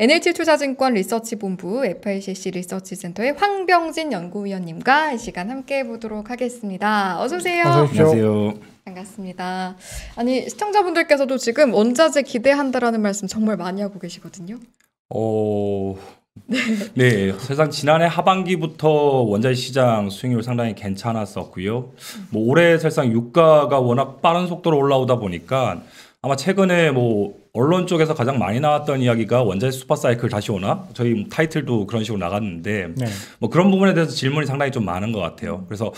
NH 투자증권 리서치 본부 FICC 리서치 센터의 황병진 연구위원님과 이 시간 함께 해보도록 하겠습니다. 어서 오세요. 어서 안세요 반갑습니다. 아니 시청자분들께서도 지금 원자재 기대한다라는 말씀 정말 많이 하고 계시거든요. 어. 네. 네, 사실 지난해 하반기부터 원자재 시장 수익률 상당히 괜찮았었고요. 뭐 올해 사상 유가가 워낙 빠른 속도로 올라오다 보니까 아마 최근에 뭐 언론 쪽에서 가장 많이 나왔던 이야기가 원자재 슈퍼사이클 다시 오나 저희 타이틀도 그런 식으로 나갔는데 네. 뭐 그런 부분에 대해서 질문이 상당히 좀 많은 것 같아요. 그래서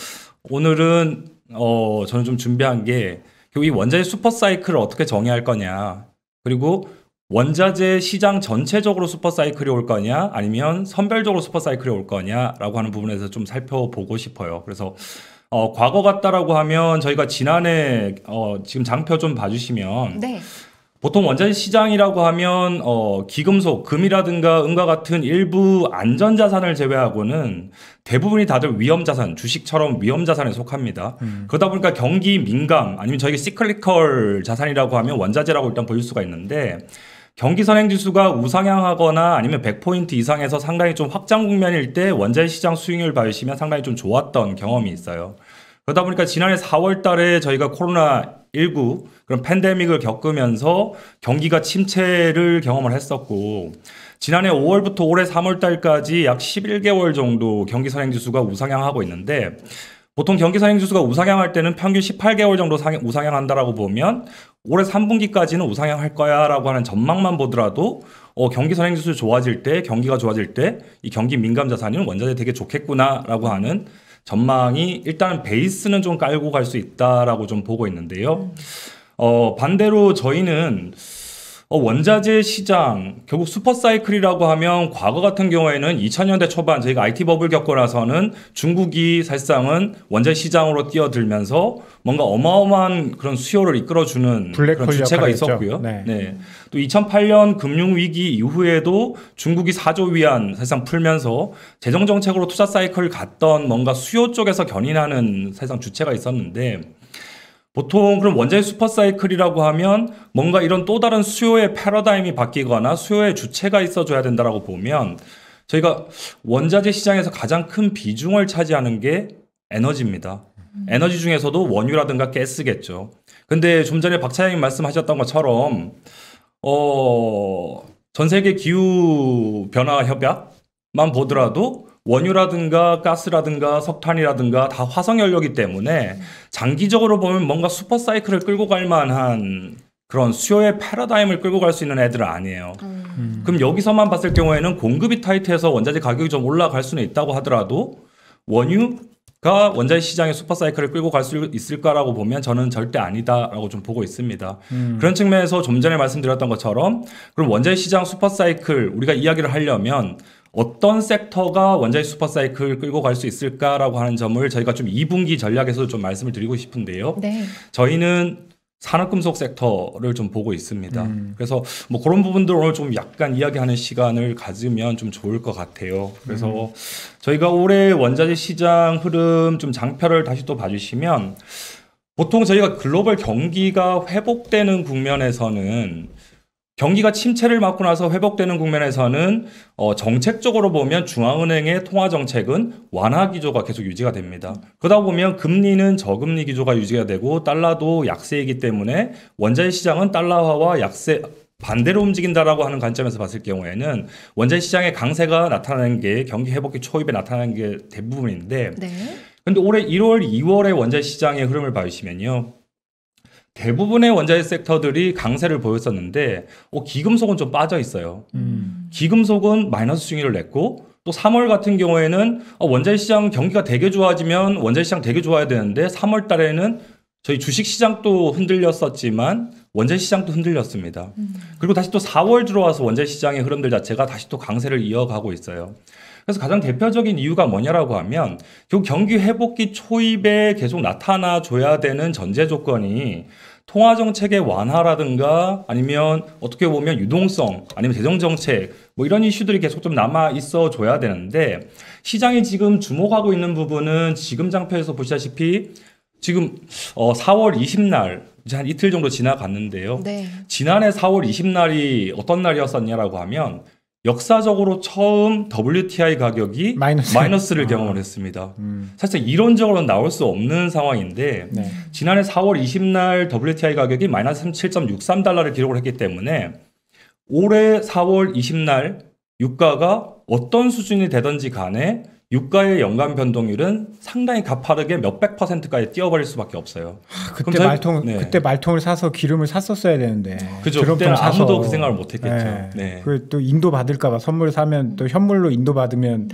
오늘은 어 저는 좀 준비한 게 결국 이 원자재 슈퍼사이클을 어떻게 정의할 거냐 그리고 원자재 시장 전체적으로 슈퍼사이클이 올 거냐 아니면 선별적으로 슈퍼사이클이 올 거냐라고 하는 부분에서 좀 살펴보고 싶어요. 그래서 어, 과거 같다라고 하면 저희가 지난해 어, 지금 장표 좀 봐주시면 네. 보통 원자재 시장이라고 하면 어, 기금속, 금이라든가 은과 같은 일부 안전 자산을 제외하고는 대부분이 다들 위험 자산, 주식처럼 위험 자산에 속합니다. 음. 그러다 보니까 경기 민감 아니면 저희가 시클리컬 자산이라고 하면 원자재라고 일단 보일 수가 있는데 경기 선행 지수가 우상향하거나 아니면 100포인트 이상에서 상당히 좀 확장 국면일 때 원자재 시장 수익률 봐주시면 상당히 좀 좋았던 경험이 있어요. 그러다 보니까 지난해 4월 달에 저희가 코로나 19 그런 팬데믹을 겪으면서 경기가 침체를 경험을 했었고 지난해 5월부터 올해 3월 달까지 약 11개월 정도 경기 선행 지수가 우상향하고 있는데 보통 경기 선행 지수가 우상향할 때는 평균 18개월 정도 상향, 우상향한다라고 보면 올해 3분기까지는 우상향할 거야라고 하는 전망만 보더라도 어, 경기 선행 지수 좋아질 때 경기가 좋아질 때 이 경기 민감 자산은 원자재 되게 좋겠구나라고 하는 전망이 일단 베이스는 좀 깔고 갈 수 있다라고 좀 보고 있는데요. 어, 반대로 저희는 어, 원자재 시장 결국 슈퍼사이클이라고 하면 과거 같은 경우에는 2000년대 초반 저희가 IT 버블 겪고 나서는 중국이 사실상은 원자재 시장으로 뛰어들면서 뭔가 어마어마한 그런 수요를 이끌어주는 그런 주체가 있었고요. 네. 네. 또 2008년 금융 위기 이후에도 중국이 4조 위안 사실상 풀면서 재정 정책으로 투자 사이클을 갔던 뭔가 수요 쪽에서 견인하는 사실상 주체가 있었는데 보통 그럼 원자의 슈퍼사이클이라고 하면 뭔가 이런 또 다른 수요의 패러다임이 바뀌거나 수요의 주체가 있어줘야 된다라고 보면 저희가 원자재 시장에서 가장 큰 비중을 차지하는 게 에너지입니다. 음. 에너지 중에서도 원유라든가 가스겠죠. 근데 좀 전에 박차영님 말씀하셨던 것처럼 어, 전 세계 기후 변화 협약만 보더라도 원유라든가 가스라든가 석탄이라든가 다 화석 연료기 때문에 장기적으로 보면 뭔가 슈퍼 사이클을 끌고 갈 만한 그런 수요의 패러다임을 끌고 갈 수 있는 애들은 아니에요. 음. 그럼 여기서만 봤을 경우에는 공급이 타이트해서 원자재 가격이 좀 올라갈 수는 있다고 하더라도 원유가 원자재 시장의 슈퍼 사이클을 끌고 갈 수 있을까라고 보면 저는 절대 아니다라고 좀 보고 있습니다. 음. 그런 측면에서 좀 전에 말씀드렸던 것처럼 그럼 원자재 시장 슈퍼 사이클 우리가 이야기를 하려면 어떤 섹터가 원자재 슈퍼사이클 끌고 갈 수 있을까라고 하는 점을 저희가 좀 2분기 전략에서좀 말씀을 드리고 싶은데요. 네. 저희는 산업금속 섹터를 좀 보고 있습니다. 음. 그래서 뭐 그런 부분들 오늘 좀 약간 이야기하는 시간을 가지면 좀 좋을 것 같아요. 그래서 음. 저희가 올해 원자재 시장 흐름 좀 장표를 다시 또 봐주시면 보통 저희가 글로벌 경기가 회복되는 국면에서는 경기가 침체를 맞고 나서 회복되는 국면에서는 어, 정책적으로 보면 중앙은행의 통화 정책은 완화 기조가 계속 유지가 됩니다. 그러다 보면 금리는 저금리 기조가 유지가 되고 달러도 약세이기 때문에 원자재 시장은 달러화와 약세 반대로 움직인다라고 하는 관점에서 봤을 경우에는 원자재 시장의 강세가 나타나는 게 경기 회복기 초입에 나타나는 게 대부분인데 네. 근데 올해 1월, 2월의 원자재 시장의 흐름을 봐주시면요. 대부분의 원자재 섹터들이 강세를 보였었는데 어, 기금속은 좀 빠져 있어요. 음. 기금속은 마이너스 수익률을 냈고 또 3월 같은 경우에는 어, 원자재 시장 경기가 되게 좋아지면 원자재 시장 되게 좋아야 되는데 3월 달에는 저희 주식 시장도 흔들렸었지만 원자재 시장도 흔들렸습니다. 음. 그리고 다시 또 4월 들어와서 원자재 시장의 흐름들 자체가 다시 또 강세를 이어가고 있어요. 그래서 가장 대표적인 이유가 뭐냐라고 하면 결국 경기 회복기 초입에 계속 나타나 줘야 되는 전제 조건이 통화 정책의 완화라든가 아니면 어떻게 보면 유동성 아니면 재정 정책 뭐 이런 이슈들이 계속 좀 남아 있어 줘야 되는데 시장이 지금 주목하고 있는 부분은 지금 장표에서 보시다시피 지금 어 4월 20날 이제 한 이틀 정도 지나갔는데요. 네. 지난해 4월 20날이 어떤 날이었었냐라고 하면 역사적으로 처음 WTI 가격이 마이너스. 를 아. 경험을 했습니다. 음. 사실 이론적으로는 나올 수 없는 상황인데 네. 지난해 4월 20날 WTI 가격이 마이너스 7.63달러를 기록을 했기 때문에 올해 4월 20날 유가가 어떤 수준이 되든지 간에 유가의 연간 변동률은 상당히 가파르게 몇백 퍼센트까지 뛰어버릴 수밖에 없어요. 아, 그때 저희, 말통 네. 그때 말통을 사서 기름을 샀었어야 되는데. 아, 그죠. 그때 아무도 그 생각을 못했겠죠. 네. 네. 그또 인도 받을까봐 선물 사면 또 현물로 인도 받으면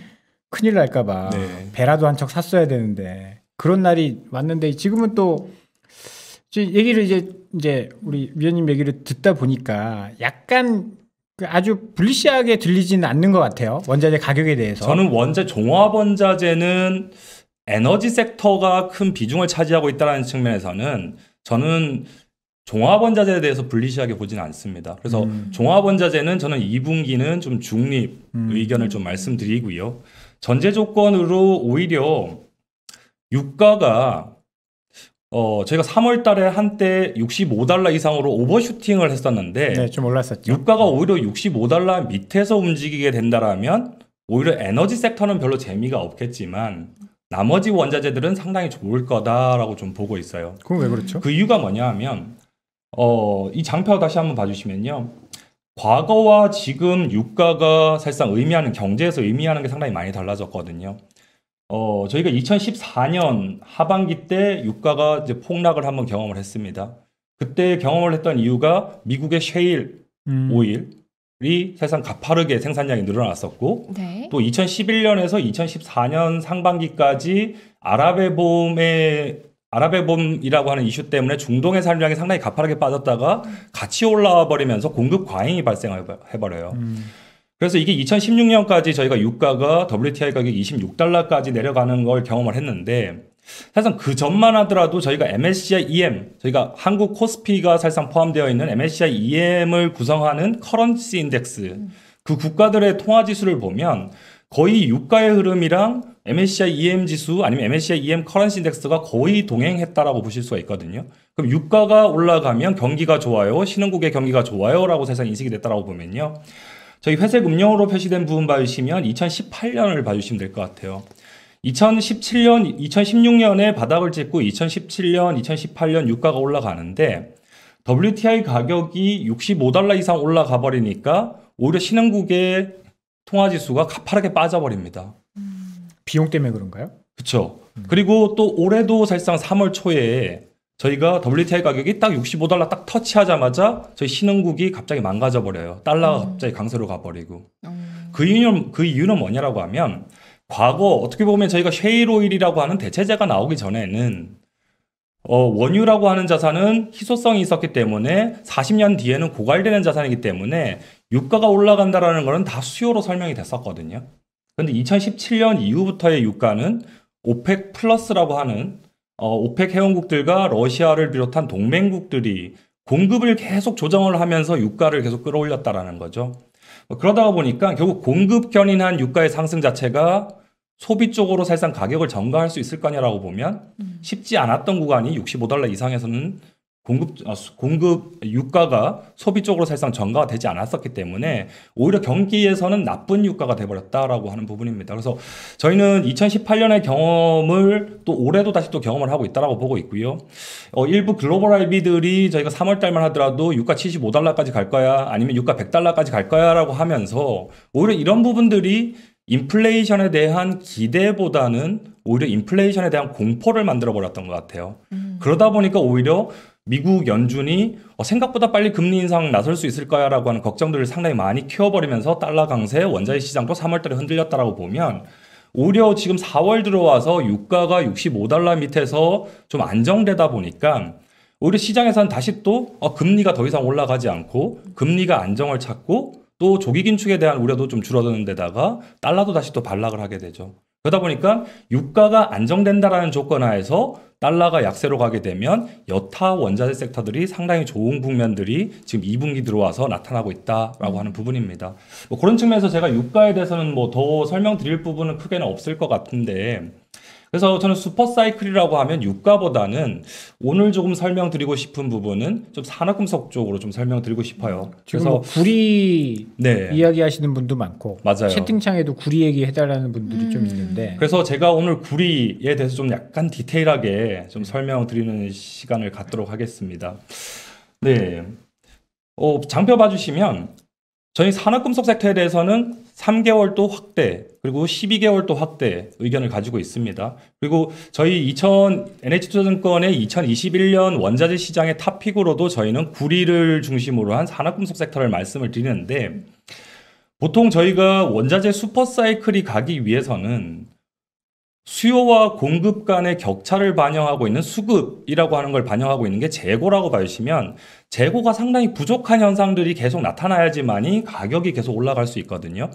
큰일 날까봐 네. 배라도 한 척 샀어야 되는데 그런 날이 왔는데 지금은 또 얘기를 이제 이제 우리 위원님 얘기를 듣다 보니까 약간 그 아주 불리시하게 들리지는 않는 것 같아요. 원자재 가격에 대해서. 저는 원자 종합 원자재는 에너지 섹터가 큰 비중을 차지하고 있다는 측면에서는 저는 종합 원자재에 대해서 불리시하게 보지는 않습니다. 그래서 음. 종합 원자재는 저는 2분기는 좀 중립 음. 의견을 좀 말씀드리고요. 전제 조건으로 오히려 유가가 어, 제가 3월 달에 한때 65달러 이상으로 오버슈팅을 했었는데 네, 좀 올랐었죠. 유가가 오히려 65달러 밑에서 움직이게 된다라면 오히려 에너지 섹터는 별로 재미가 없겠지만 나머지 원자재들은 상당히 좋을 거다라고 좀 보고 있어요. 그럼 왜 그렇죠? 그 이유가 뭐냐 하면 어, 이 장표 다시 한번 봐주시면요. 과거와 지금 유가가 사실상 의미하는 경제에서 의미하는 게 상당히 많이 달라졌거든요. 어, 저희가 2014년 하반기 때 유가가 이제 폭락을 한번 경험을 했습니다. 그때 경험을 했던 이유가 미국의 셰일 음. 오일이 세상 가파르게 생산량이 늘어났었고 네. 또 2011년에서 2014년 상반기까지 아랍의봄에 아랍의봄이라고 하는 이슈 때문에 중동의 산량이 상당히 가파르게 빠졌다가 음. 같이 올라와 버리면서 공급 과잉이 발생해 버려요. 음. 그래서 이게 2016년까지 저희가 유가가 WTI 가격 26달러까지 내려가는 걸 경험을 했는데 사실상 그 전만 하더라도 저희가 MSCI EM, 저희가 한국 코스피가 사실상 포함되어 있는 MSCI EM을 구성하는 커런시 인덱스, 그 국가들의 통화 지수를 보면 거의 유가의 흐름이랑 MSCI EM 지수 아니면 MSCI EM 커런시 인덱스가 거의 동행했다라고 보실 수가 있거든요. 그럼 유가가 올라가면 경기가 좋아요, 신흥국의 경기가 좋아요라고 사실상 인식이 됐다라고 보면요. 저희 회색 음영으로 표시된 부분 봐주시면 2018년을 봐주시면 될 것 같아요. 2017년, 2016년에 바닥을 찍고 2017년, 2018년 유가가 올라가는데 WTI 가격이 65달러 이상 올라가 버리니까 오히려 신흥국의 통화지수가 가파르게 빠져버립니다. 음. 비용 때문에 그런가요? 그렇죠. 음. 그리고 또 올해도 사실상 3월 초에 저희가 WTI 가격이 딱 65달러 딱 터치하자마자 저희 신흥국이 갑자기 망가져 버려요. 달러가 음. 갑자기 강세로 가버리고 음. 그 이유는 그 이유는 뭐냐라고 하면 과거 어떻게 보면 저희가 쉐일오일이라고 하는 대체재가 나오기 전에는 어, 원유라고 하는 자산은 희소성이 있었기 때문에 40년 뒤에는 고갈되는 자산이기 때문에 유가가 올라간다라는 거는 다 수요로 설명이 됐었거든요. 그런데 2017년 이후부터의 유가는 오펙 플러스라고 하는 어, 오펙 회원국들과 러시아를 비롯한 동맹국들이 공급을 계속 조정을 하면서 유가를 계속 끌어올렸다라는 거죠. 뭐 그러다 보니까 결국 공급 견인한 유가의 상승 자체가 소비 쪽으로 사실상 가격을 전가할 수 있을 거냐라고 보면 음. 쉽지 않았던 구간이 65달러 이상에서는 공급 아, 공급 유가가 소비 쪽으로 사실상 전가가 되지 않았었기 때문에 오히려 경기에서는 나쁜 유가가 돼버렸다라고 하는 부분입니다. 그래서 저희는 2018년의 경험을 또 올해도 다시 또 경험을 하고 있다라고 보고 있고요. 어, 일부 글로벌 IB들이 저희가 3월 달만 하더라도 유가 75달러까지 갈 거야, 아니면 유가 100달러까지 갈 거야라고 하면서 오히려 이런 부분들이 인플레이션에 대한 기대보다는 오히려 인플레이션에 대한 공포를 만들어 버렸던 것 같아요. 음. 그러다 보니까 오히려 미국 연준이 어, 생각보다 빨리 금리 인상 나설 수 있을까라고 하는 걱정들을 상당히 많이 키워버리면서 달러 강세, 원자재 시장도 3월달에 흔들렸다라고 보면 오히려 지금 4월 들어와서 유가가 65달러 밑에서 좀 안정되다 보니까 오히려 시장에서는 다시 또 어, 금리가 더 이상 올라가지 않고 금리가 안정을 찾고 또 조기 긴축에 대한 우려도 좀 줄어드는 데다가 달러도 다시 또 반락을 하게 되죠. 그러다 보니까 유가가 안정된다라는 조건 하에서 달러가 약세로 가게 되면 여타 원자재 섹터들이 상당히 좋은 국면들이 지금 2분기 들어와서 나타나고 있다라고 하는 부분입니다. 뭐 그런 측면에서 제가 유가에 대해서는 뭐 더 설명드릴 부분은 크게는 없을 것 같은데 그래서 저는 슈퍼사이클이라고 하면 유가보다는 오늘 조금 설명드리고 싶은 부분은 좀 산업금속 쪽으로 좀 설명드리고 싶어요. 그래서 뭐 구리 네. 이야기하시는 분도 많고 맞아요. 채팅창에도 구리 얘기해달라는 분들이 음. 좀 있는데 그래서 제가 오늘 구리에 대해서 좀 약간 디테일하게 좀 설명드리는 시간을 갖도록 하겠습니다. 네. 어, 장표 봐주시면 저희 산업금속 섹터에 대해서는 3개월도 확대 그리고 12개월도 확대 의견을 가지고 있습니다. 그리고 저희 2000 NH투자증권의 2021년 원자재 시장의 탑픽으로도 저희는 구리를 중심으로 한 산업금속 섹터를 말씀을 드리는데 보통 저희가 원자재 슈퍼사이클이 가기 위해서는 수요와 공급 간의 격차를 반영하고 있는 수급이라고 하는 걸 반영하고 있는 게 재고라고 봐주시면 재고가 상당히 부족한 현상들이 계속 나타나야지만이 가격이 계속 올라갈 수 있거든요.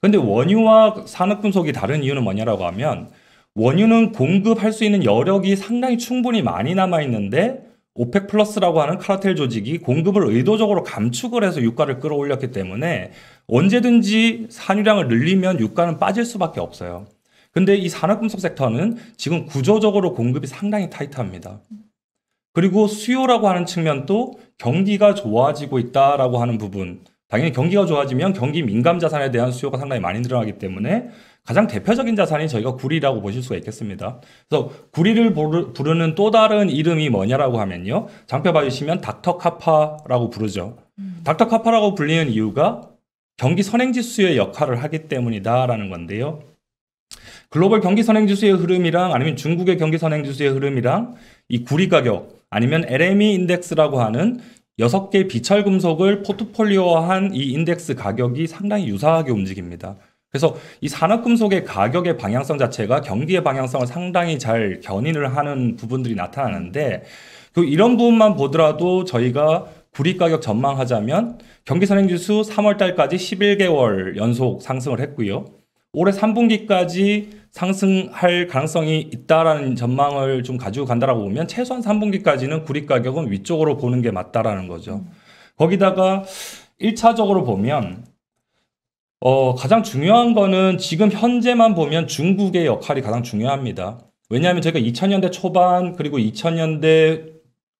그런데 음. 원유와 산업 분석이 다른 이유는 뭐냐라고 하면 원유는 공급할 수 있는 여력이 상당히 충분히 많이 남아 있는데 오펙 플러스라고 하는 카르텔 조직이 공급을 의도적으로 감축을 해서 유가를 끌어올렸기 때문에 언제든지 산유량을 늘리면 유가는 빠질 수밖에 없어요. 근데 이산업금속 섹터는 지금 구조적으로 공급이 상당히 타이트합니다. 그리고 수요라고 하는 측면도 경기가 좋아지고 있다라고 하는 부분. 당연히 경기가 좋아지면 경기 민감 자산에 대한 수요가 상당히 많이 늘어나기 때문에 가장 대표적인 자산이 저희가 구리라고 보실 수가 있겠습니다. 그래서 구리를 부르는 또 다른 이름이 뭐냐라고 하면요. 장표 봐주시면 닥터카파라고 부르죠. 음. 닥터카파라고 불리는 이유가 경기 선행지수의 역할을 하기 때문이다라는 건데요. 글로벌 경기 선행지수의 흐름이랑 아니면 중국의 경기 선행지수의 흐름이랑 이 구리 가격 아니면 LME 인덱스라고 하는 여섯 개의 비철 금속을 포트폴리오화한 이 인덱스 가격이 상당히 유사하게 움직입니다. 그래서 이 산업금속의 가격의 방향성 자체가 경기의 방향성을 상당히 잘 견인을 하는 부분들이 나타나는데 그 이런 부분만 보더라도 저희가 구리 가격 전망하자면 경기 선행지수 3월 달까지 11개월 연속 상승을 했고요. 올해 3분기까지 상승할 가능성이 있다라는 전망을 좀 가지고 간다라고 보면 최소한 3분기까지는 구리 가격은 위쪽으로 보는 게 맞다라는 거죠. 음. 거기다가 1차적으로 보면 어, 가장 중요한 거는 지금 현재만 보면 중국의 역할이 가장 중요합니다. 왜냐하면 저희가 2000년대 초반 그리고 2000년대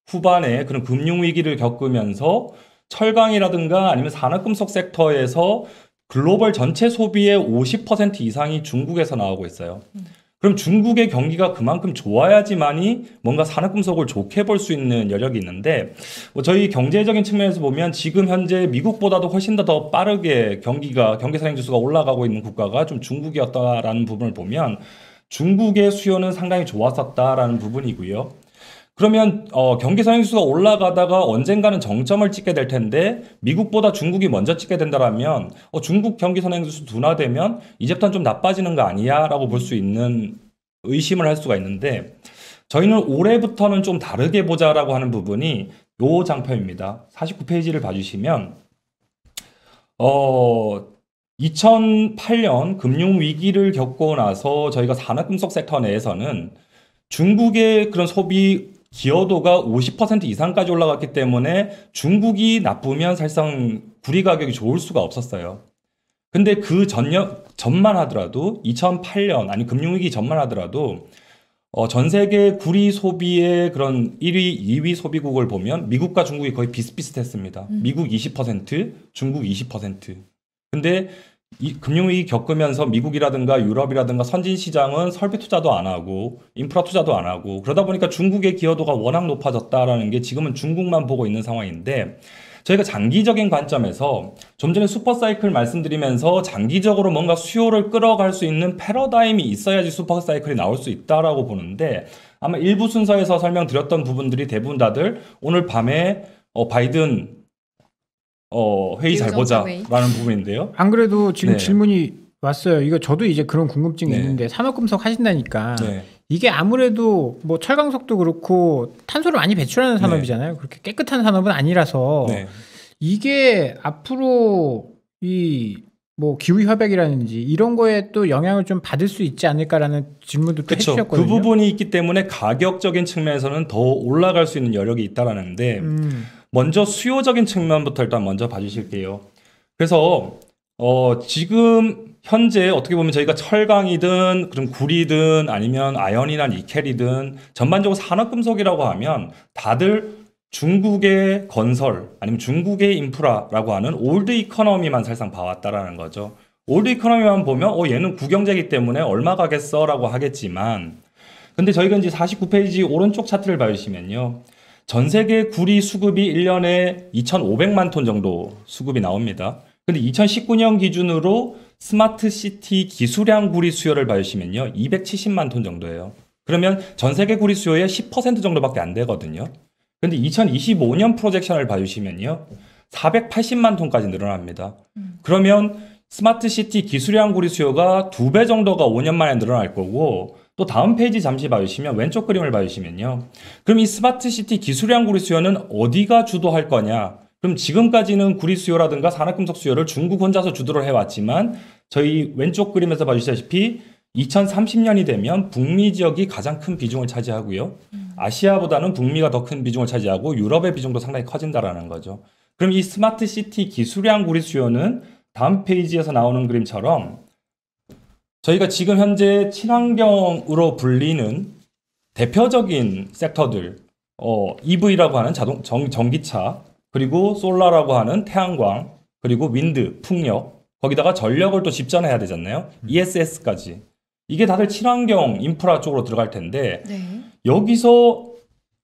후반에 그런 금융 위기를 겪으면서 철강이라든가 아니면 산업금속 섹터에서 글로벌 전체 소비의 50% 이상이 중국에서 나오고 있어요. 음. 그럼 중국의 경기가 그만큼 좋아야지만이 뭔가 산업 금속을 좋게 볼 수 있는 여력이 있는데 뭐 저희 경제적인 측면에서 보면 지금 현재 미국보다도 훨씬 더, 더 빠르게 경기가 경기 사행 지수가 올라가고 있는 국가가 좀 중국이었다라는 부분을 보면 중국의 수요는 상당히 좋았었다라는 부분이고요. 그러면 어, 경기 상행수가 올라가다가 언젠가는 정점을 찍게 될 텐데 미국보다 중국이 먼저 찍게 된다라면 어, 중국 경기 선행수 둔화되면 이제부터는 좀 나빠지는 거 아니야라고 볼 수 있는 의심을 할 수가 있는데 저희는 올해부터는 좀 다르게 보자라고 하는 부분이 요 장표입니다. 49페이지를 봐주시면 어 2008년 금융 위기를 겪고 나서 저희가 산업금속 섹터 내에서는 중국의 그런 소비 기여도가 50% 이상까지 올라갔기 때문에 중국이 나쁘면 사실상 구리 가격이 좋을 수가 없었어요. 근데 그 전년 전만 하더라도 2008년 아니 금융위기 전만 하더라도 어, 전 세계 구리 소비의 그런 1위, 2위 소비국을 보면 미국과 중국이 거의 비슷비슷했습니다. 음. 미국 20%, 중국 20%. 근데 금융위기 겪으면서 미국이라든가 유럽이라든가 선진 시장은 설비 투자도 안 하고 인프라 투자도 안 하고 그러다 보니까 중국의 기여도가 워낙 높아졌다라는 게 지금은 중국만 보고 있는 상황인데 저희가 장기적인 관점에서 좀 전에 슈퍼사이클 말씀드리면서 장기적으로 뭔가 수요를 끌어갈 수 있는 패러다임이 있어야지 슈퍼사이클이 나올 수 있다라고 보는데 아마 일부 순서에서 설명드렸던 부분들이 대부분 다들 오늘 밤에 어, 바이든 어, 회의 잘 보자라는 부분인데요. 안 그래도 지금 네. 질문이 왔어요. 이거 저도 이제 그런 궁금증이 네. 있는데 산업금속 하신다니까 네. 이게 아무래도 뭐 철강석도 그렇고 탄소를 많이 배출하는 네. 산업이잖아요. 그렇게 깨끗한 산업은 아니라서 네. 이게 앞으로 이 뭐 기후 협약이라든지 이런 거에 또 영향을 좀 받을 수 있지 않을까라는 질문도 또 그쵸. 해주셨거든요. 그 부분이 있기 때문에 가격적인 측면에서는 더 올라갈 수 있는 여력이 있다라는데. 음. 먼저 수요적인 측면부터 일단 먼저 봐주실게요. 그래서 어, 지금 현재 어떻게 보면 저희가 철강이든 그럼 구리든 아니면 아연이나 니켈이든 전반적으로 산업금속이라고 하면 다들 중국의 건설 아니면 중국의 인프라라고 하는 올드 이코노미만 사실상 봐왔다라는 거죠. 올드 이코노미만 보면 어 얘는 구경제기 때문에 얼마 가겠어라고 하겠지만 근데 저희가 이제 49페이지 오른쪽 차트를 봐주시면요. 전 세계 구리 수급이 1년에 2,500만 톤 정도 수급이 나옵니다. 근데 2019년 기준으로 스마트 시티 기수량 구리 수요를 봐주시면요. 270만 톤 정도예요. 그러면 전 세계 구리 수요의 10% 정도밖에 안 되거든요. 근데 2025년 프로젝션을 봐주시면요. 480만 톤까지 늘어납니다. 그러면 스마트 시티 기술량 구리 수요가 두 배 정도가 5년 만에 늘어날 거고 또 다음 페이지 잠시 봐주시면 왼쪽 그림을 봐주시면요. 그럼 이 스마트시티 기술량 구리 수요는 어디가 주도할 거냐? 그럼 지금까지는 구리 수요라든가 산업금속 수요를 중국 혼자서 주도를 해왔지만 저희 왼쪽 그림에서 봐주시다시피 2030년이 되면 북미 지역이 가장 큰 비중을 차지하고요. 음. 아시아보다는 북미가 더 큰 비중을 차지하고 유럽의 비중도 상당히 커진다라는 거죠. 그럼 이 스마트 시티 기술량 구리 수요는 다음 페이지에서 나오는 그림처럼 저희가 지금 현재 친환경으로 불리는 대표적인 섹터들, 어, EV라고 하는 자동 전, 전기차, 그리고 솔라라고 하는 태양광, 그리고 윈드, 풍력, 거기다가 전력을 또 집전해야 되잖아요. 음. ESS까지. 이게 다들 친환경 인프라 쪽으로 들어갈 텐데 네. 여기서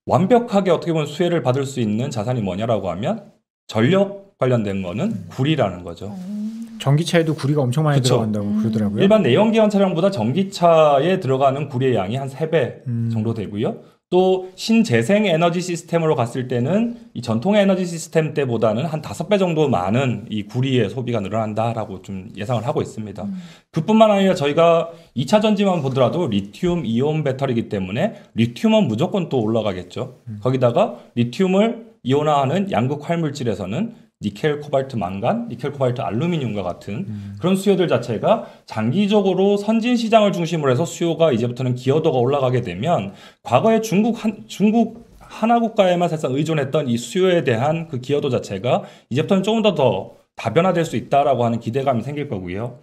완벽하게 어떻게 보면 수혜를 받을 수 있는 자산이 뭐냐라고 하면 전력 관련된 거는 음. 구리라는 거죠. 음. 전기차에도 구리가 엄청 많이 그쵸. 들어간다고 음. 그러더라고요. 일반 내연기관 차량보다 전기차에 들어가는 구리의 양이 한세배 음. 정도 되고요. 또 신재생 에너지 시스템으로 갔을 때는 이 전통 에너지 시스템 때보다는 한다배 정도 많은 이 구리의 소비가 늘어난다라고 좀 예상을 하고 있습니다. 음. 그뿐만 아니라 저희가 이차 전지만 보더라도 리튬 이온 배터리이기 때문에 리튬은 무조건 또 올라가겠죠. 음. 거기다가 리튬을 이온화하는 양극 활물질에서는 니켈, 코발트, 망간, 니켈, 코발트, 알루미늄과 같은 음. 그런 수요들 자체가 장기적으로 선진 시장을 중심으로 해서 수요가 이제부터는 기여도가 올라가게 되면 과거에 중국 한 중국 하나 국가에만 사실상 의존했던 이 수요에 대한 그 기여도 자체가 이제부터는 조금 더 더 다변화될 수 있다라고 하는 기대감이 생길 거고요.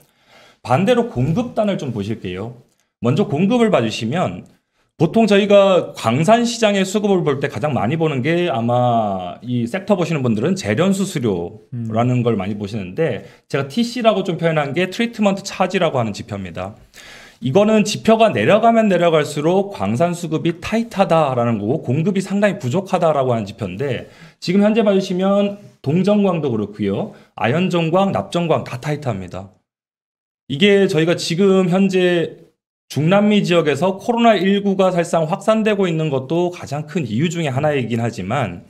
반대로 공급단을 좀 보실게요. 먼저 공급을 봐주시면 보통 저희가 광산시장의 수급을 볼 때 가장 많이 보는 게 아마 이 섹터 보시는 분들은 재련 수수료라는 음. 걸 많이 보시는데 제가 TC라고 좀 표현한 게 트리트먼트 차지라고 하는 지표입니다. 이거는 지표가 내려가면 내려갈수록 광산 수급이 타이트하다라는 거고 공급이 상당히 부족하다라고 하는 지표인데 지금 현재 봐주시면 동전광도 그렇고요. 아연전광, 납전광 다 타이트합니다. 이게 저희가 지금 현재 중남미 지역에서 코로나19가 사실상 확산되고 있는 것도 가장 큰 이유 중의 하나이긴 하지만,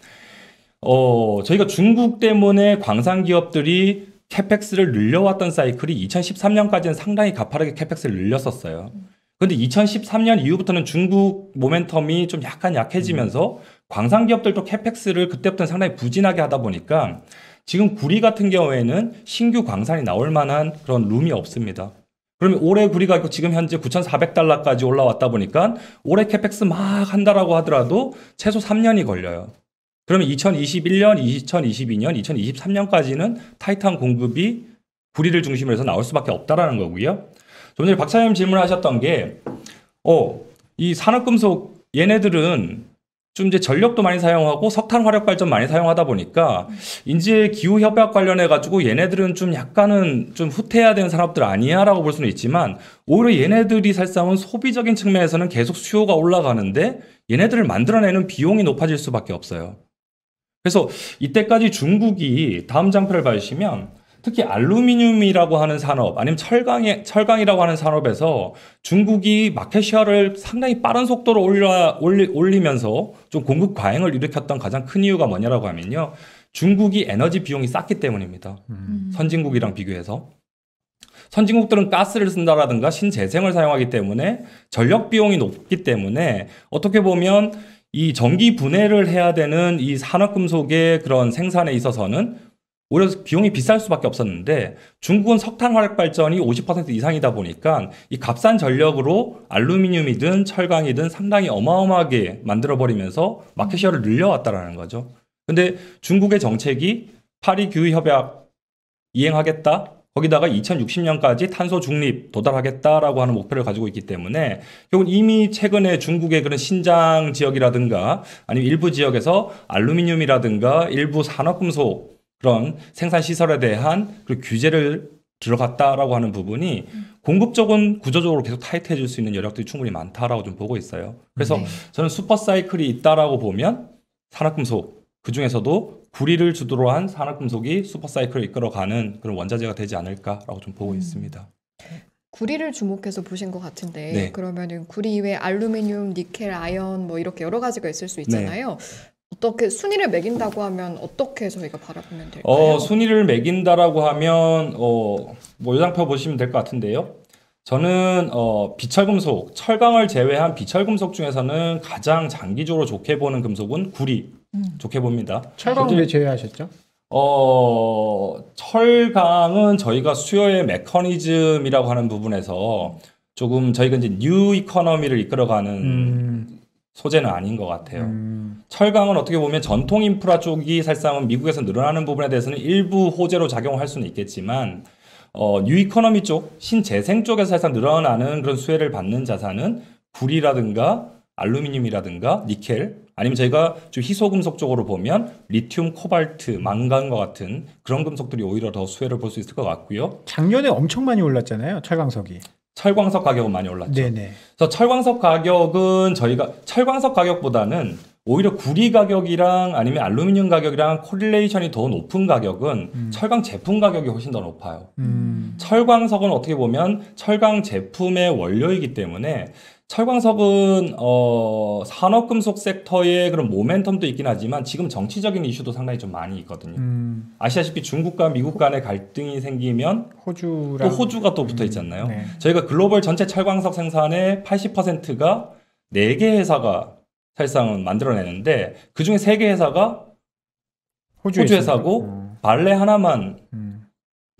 어, 저희가 중국 때문에 광산 기업들이 캐펙스를 늘려왔던 사이클이 2013년까지는 상당히 가파르게 캐펙스를 늘렸었어요. 그런데 2013년 이후부터는 중국 모멘텀이 좀 약간 약해지면서 음. 광산 기업들도 캐펙스를 그때부터는 상당히 부진하게 하다 보니까 지금 구리 같은 경우에는 신규 광산이 나올 만한 그런 룸이 없습니다. 그러면 올해 구리가 지금 현재 9,400달러까지 올라왔다 보니까 올해 캐펙스 막 한다라고 하더라도 최소 3년이 걸려요. 그러면 2021년, 2022년, 2023년까지는 타이탄 공급이 구리를 중심으로 해서 나올 수밖에 없다라는 거고요. 좀 전에 박사님 질문하셨던 게, 어, 이 산업금속 얘네들은 좀 이제 전력도 많이 사용하고 석탄 화력 발전 많이 사용하다 보니까 인제 기후 협약 관련해 가지고 얘네들은 좀 약간은 좀 후퇴해야 되는 산업들 아니야라고 볼 수는 있지만 오히려 얘네들이 살상은 소비적인 측면에서는 계속 수요가 올라가는데 얘네들을 만들어내는 비용이 높아질 수밖에 없어요. 그래서 이때까지 중국이 다음 장표를 봐주시면 특히 알루미늄이라고 하는 산업 아니면 철강 철강이라고 하는 산업에서 중국이 마켓시어를 상당히 빠른 속도로 올려, 올리, 올리면서 좀 공급 과잉을 일으켰던 가장 큰 이유가 뭐냐라고 하면요. 중국이 에너지 비용이 쌌기 때문입니다. 음. 선진국이랑 비교해서. 선진국들은 가스를 쓴다라든가 신재생을 사용하기 때문에 전력 비용이 높기 때문에 어떻게 보면 이 전기 분해를 해야 되는 이 산업금속의 그런 생산에 있어서는 오히려 비용이 비쌀 수밖에 없었는데 중국은 석탄 화력 발전이 50% 이상이다 보니까 이 값싼 전력으로 알루미늄이든 철강이든 상당히 어마어마하게 만들어 버리면서 마켓셔를 늘려왔다라는 거죠. 근데 중국의 정책이 파리 규 협약 이행하겠다. 거기다가 2060년까지 탄소 중립 도달하겠다라고 하는 목표를 가지고 있기 때문에 결국 이미 최근에 중국의 그런 신장 지역이라든가 아니면 일부 지역에서 알루미늄이라든가 일부 산업금속 그런 생산 시설에 대한 그 규제를 들어갔다라고 하는 부분이 음. 공급 적은 구조적으로 계속 타이트해질 수 있는 여력들이 충분히 많다라고 좀 보고 있어요. 그래서 네. 저는 슈퍼 사이클이 있다라고 보면 산업금속 그 중에서도 구리를 주도로 한 산업금속이 슈퍼 사이클을 이끌어가는 그런 원자재가 되지 않을까라고 좀 보고 음. 있습니다. 구리를 주목해서 보신 것 같은데 네. 그러면은 구리 이외 알루미늄, 니켈, 아연 뭐 이렇게 여러 가지가 있을 수 네. 있잖아요. 네. 어떻게 순위를 매긴다고 하면 어떻게 저희가 바라보면 될까요? 어, 순위를 매긴다라고 하면 어, 뭐 요장표 보시면 될 것 같은데요. 저는 어, 비철금속, 철강을 제외한 비철금속 중에서는 가장 장기적으로 좋게 보는 금속은 구리 음. 좋게 봅니다. 철강을 왜 제외하셨죠? 어, 철강은 저희가 수요의 메커니즘이라고 하는 부분에서 조금 저희가 이제 뉴 이코노미를 이끌어가는 음. 소재는 아닌 것 같아요. 음. 철강은 어떻게 보면 전통 인프라 쪽이 사실상은 미국에서 늘어나는 부분에 대해서는 일부 호재로 작용할 수는 있겠지만 어, 뉴 이코노미 쪽, 신재생 쪽에서 사실상 늘어나는 그런 수혜를 받는 자산은 불이라든가 알루미늄이라든가 니켈 아니면 저희가 좀 희소금속 쪽으로 보면 리튬, 코발트, 망간과 같은 그런 금속들이 오히려 더 수혜를 볼 수 있을 것 같고요. 작년에 엄청 많이 올랐잖아요. 철강석이. 철광석 가격은 많이 올랐죠. 네네. 그래서 철광석 가격은 저희가 철광석 가격보다는 오히려 구리 가격이랑 아니면 알루미늄 가격이랑 코릴레이션이 더 높은 가격은 음. 철강 제품 가격이 훨씬 더 높아요. 음. 철광석은 어떻게 보면 철강 제품의 원료이기 때문에 철광석은 어, 산업금속 섹터의 그런 모멘텀도 있긴 하지만 지금 정치적인 이슈도 상당히 좀 많이 있거든요. 음. 아시다시피 중국과 미국 간의 갈등이 생기면 호주랑... 또 호주가 또 음. 붙어 있잖아요. 음. 네. 저희가 글로벌 전체 철광석 생산의 80%가 4개 회사가 사실상은 만들어내는데 그중에 3개 회사가 호주, 회사고 음. 발레 하나만 음.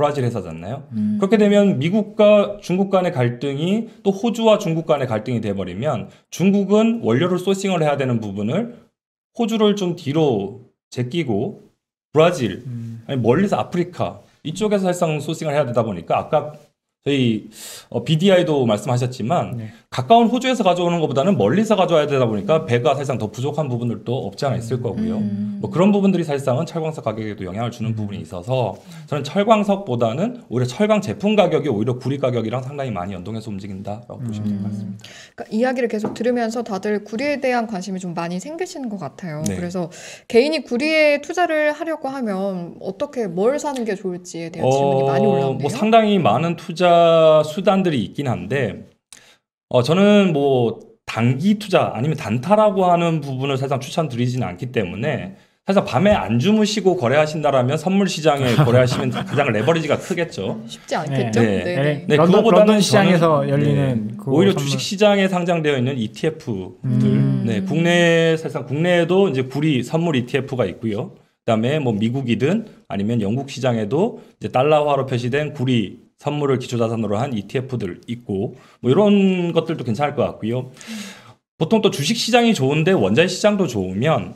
브라질 회사잖아요. 음. 그렇게 되면 미국과 중국 간의 갈등이 또 호주와 중국 간의 갈등이 돼버리면 중국은 원료를 소싱을 해야 되는 부분을 호주를 좀 뒤로 제끼고 브라질 음. 아니 멀리서 아프리카 이쪽에서 사실상 소싱을 해야 되다 보니까 아까 저희 어, BDI도 말씀하셨지만 네. 가까운 호주에서 가져오는 것보다는 멀리서 가져와야 되다 보니까 배가 사실상 더 부족한 부분들도 없지 않아 있을 거고요. 음. 뭐 그런 부분들이 사실상은 철광석 가격에도 영향을 주는 부분이 있어서 저는 철광석보다는 오히려 철광 제품 가격이 오히려 구리 가격이랑 상당히 많이 연동해서 움직인다라고 음. 보시면 될 것 같습니다. 그러니까 이야기를 계속 들으면서 다들 구리에 대한 관심이 좀 많이 생기시는 것 같아요. 네. 그래서 개인이 구리에 투자를 하려고 하면 어떻게 뭘 사는 게 좋을지에 대한 질문이 어, 많이 올라오네요. 뭐 상당히 많은 투자 수단들이 있긴 한데 어, 저는 뭐 단기 투자 아니면 단타라고 하는 부분을 사실상 추천드리지는 않기 때문에 사실 상 밤에 안 주무시고 거래하신다라면 선물 시장에 거래하시면 가장 레버리지가 크겠죠. 쉽지 않겠죠. 네, 네. 네. 네. 런던, 그거보다는 시장에서 네. 열리는 그 오히려 선물. 주식 시장에 상장되어 있는 ETF들. 음. 네, 국내 사실상 국내에도 이제 구리 선물 ETF가 있고요. 그다음에 뭐 미국이든 아니면 영국 시장에도 이제 달러화로 표시된 구리 선물을 기초자산으로 한 ETF들 있고 뭐 이런 것들도 괜찮을 것 같고요. 보통 또 주식 시장이 좋은데 원자 시장도 좋으면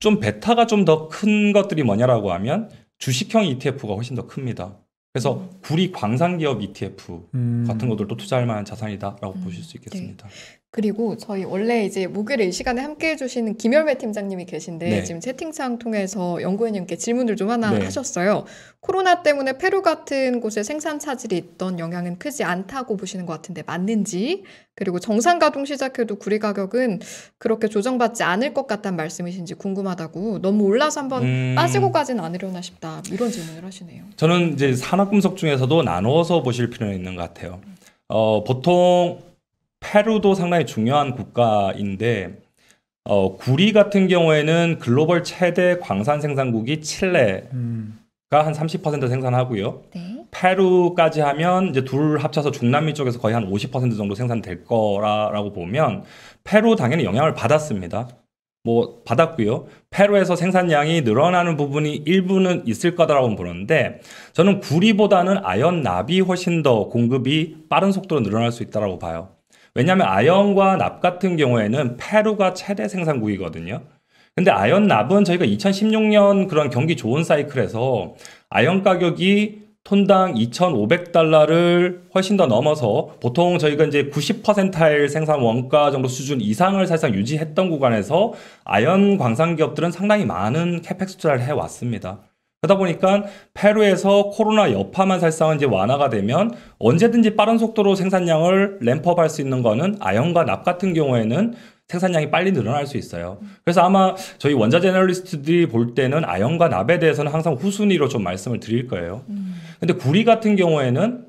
좀 베타가 좀 더 큰 것들이 뭐냐라고 하면 주식형 ETF가 훨씬 더 큽니다. 그래서 구리 광산기업 ETF 음. 같은 것들도 투자할 만한 자산이다라고 음. 보실 수 있겠습니다. 네. 그리고 저희 원래 이제 목요일에 이 시간에 함께 해주신김열매 팀장님이 계신데 네. 지금 채팅창 통해서 연구원님께 질문을 좀 하나 네. 하셨어요. 코로나 때문에 페루 같은 곳에 생산 차질이 있던 영향은 크지 않다고 보시는 것 같은데 맞는지 그리고 정상 가동 시작해도 구리 가격은 그렇게 조정받지 않을 것 같다는 말씀이신지 궁금하다고 너무 올라서 한번 음... 빠지고 가진 않으려나 싶다 이런 질문을 하시네요. 저는 이제 산화금속 중에서도 나누어서 보실 필요는 있는 것 같아요. 어, 보통 페루도 상당히 중요한 국가인데 어, 구리 같은 경우에는 글로벌 최대 광산 생산국이 칠레. 음. 가한 30% 생산하고요. 네. 페루까지 하면 이제 둘 합쳐서 중남미 쪽에서 거의 한 50% 정도 생산될 거라고 보면 페루 당연히 영향을 받았습니다. 뭐 받았고요. 페루에서 생산량이 늘어나는 부분이 일부는 있을 거다라고 보는데 저는 구리보다는 아연 나비 훨씬 더 공급이 빠른 속도로 늘어날 수 있다라고 봐요. 왜냐하면 아연과 납 같은 경우에는 페루가 최대 생산국이거든요. 근데 아연 납은 저희가 2016년 그런 경기 좋은 사이클에서 아연 가격이 톤당 2,500달러를 훨씬 더 넘어서 보통 저희가 이제 90%일 생산 원가 정도 수준 이상을 사실상 유지했던 구간에서 아연 광산 기업들은 상당히 많은 캐펙스 투자를 해왔습니다. 그러다 보니까 페루에서 코로나 여파만 살상은 이제 완화가 되면 언제든지 빠른 속도로 생산량을 램프업할 수 있는 거는 아연과 납 같은 경우에는 생산량이 빨리 늘어날 수 있어요. 그래서 아마 저희 원자 재너럴리스트들이볼 때는 아연과 납에 대해서는 항상 후순위로 좀 말씀을 드릴 거예요. 음. 근데 구리 같은 경우에는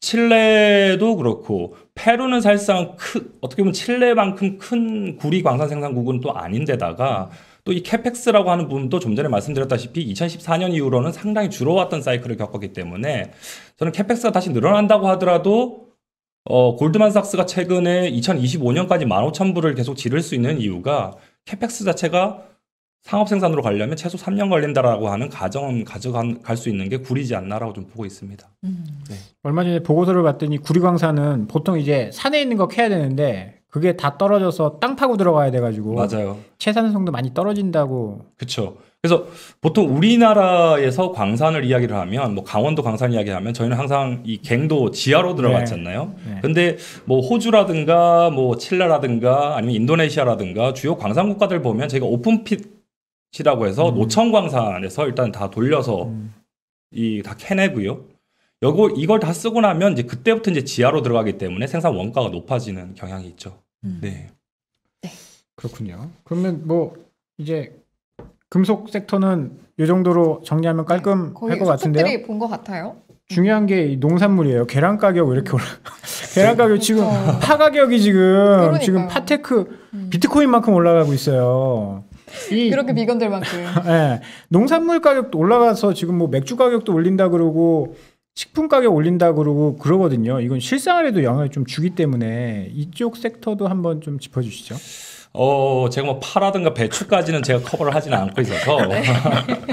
칠레도 그렇고 페루는 사실상 크, 어떻게 보면 칠레만큼 큰 구리 광산 생산국은 또 아닌데다가 음. 또이 캐펙스라고 하는 부분도 좀 전에 말씀드렸다시피 2014년 이후로는 상당히 줄어왔던 사이클을 겪었기 때문에 저는 캐펙스가 다시 늘어난다고 하더라도 어, 골드만삭스가 최근에 2025년까지 15,000불을 계속 지를 수 있는 이유가 캐펙스 자체가 상업 생산으로 가려면 최소 3년 걸린다라고 하는 가정은 가져갈 수 있는 게 구리지 않나라고 좀 보고 있습니다. 음. 네. 얼마 전에 보고서를 봤더니 구리광산은 보통 이제 산에 있는 거 캐야 되는데 그게 다 떨어져서 땅 파고 들어가야 돼가지고 맞아요. 채산성도 많이 떨어진다고. 그렇죠. 그래서 보통 우리나라에서 광산을 이야기를 하면 뭐 강원도 광산 이야기하면 저희는 항상 이 갱도 지하로 네. 들어갔잖아요. 네. 네. 근데 뭐 호주라든가 뭐 칠레라든가 아니면 인도네시아라든가 주요 광산 국가들 보면 저희가 오픈핏이라고 해서 음. 노천 광산에서 일단 다 돌려서 음. 이다 캐내고요. 요거 이걸 다 쓰고 나면 이제 그때부터 이제 지하로 들어가기 때문에 생산 원가가 높아지는 경향이 있죠. 음. 네. 네. 그렇군요. 그러면 뭐 이제 금속 섹터는 이 정도로 정리하면 깔끔할 네. 것 같은데요. 본것 같아요. 중요한 게 농산물이에요. 계란 가격 이렇게 올라? 계란 가격 지금 파 가격이 지금 그러니까요. 지금 파테크 음. 비트코인만큼 올라가고 있어요. 이, 그렇게 비건들만큼. 예. 네, 농산물 가격도 올라가서 지금 뭐 맥주 가격도 올린다 그러고 식품 가격 올린다 그러고 그러거든요. 이건 실생활에도 영향을 좀 주기 때문에 이쪽 섹터도 한번 좀 짚어주시죠. 어, 제가 뭐 파라든가 배추까지는 제가 커버를 하지는 않고 있어서 네.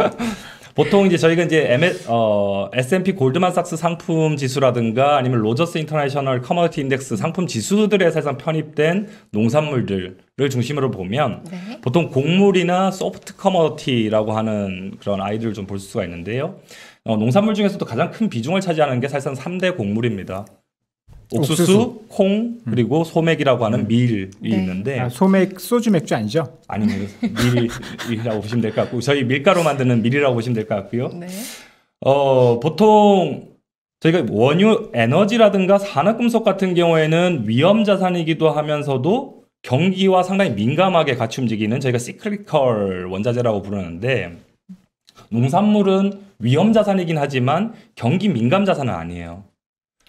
보통 이제 저희가 이제 MS, 어, S&P 골드만삭스 상품 지수라든가 아니면 로저스 인터내셔널 커머티 인덱스 상품 지수들에 사상 편입된 농산물들을 중심으로 보면 네. 보통 곡물이나 소프트 커머티라고 하는 그런 아이들을 좀볼 수가 있는데요. 어, 농산물 중에서도 가장 큰 비중을 차지하는 게 사실상 3대 곡물입니다. 옥수수, 옥수수, 콩 음. 그리고 소맥이라고 하는 음. 밀이 네. 있는데 아, 소맥 소주 맥주 아니죠? 아닙니다. 밀이라고 보시면 될 것 같고 저희 밀가루 만드는 밀이라고 보시면 될 것 같고요. 네. 어 보통 저희가 원유 에너지라든가 산업금속 같은 경우에는 위험 자산이기도 하면서도 경기와 상당히 민감하게 같이 움직이는 저희가 시클리컬 원자재라고 부르는데 농산물은 위험 자산이긴 하지만 경기 민감 자산은 아니에요.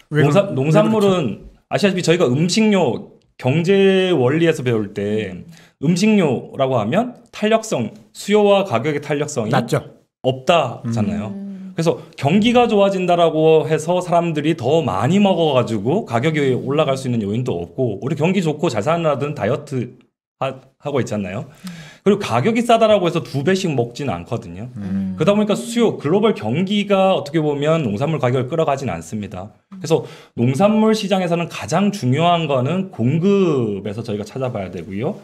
농산, 농산물은 그렇죠? 아시다시피 저희가 음식료 경제 원리에서 배울 때 음식료라고 하면 탄력성 수요와 가격의 탄력성이 낮죠. 없다잖아요. 음. 그래서 경기가 좋아진다라고 해서 사람들이 더 많이 먹어가지고 가격이 올라갈 수 있는 요인도 없고 우리 경기 좋고 잘 사는 나라들은 다이어트 하, 고 있잖아요. 음. 그리고 가격이 싸다라고 해서 두 배씩 먹지는 않거든요. 음. 그러다 보니까 수요 글로벌 경기가 어떻게 보면 농산물 가격을 끌어가진 않습니다. 그래서 농산물 시장에서는 가장 중요한 거는 공급에서 저희가 찾아봐야 되고요.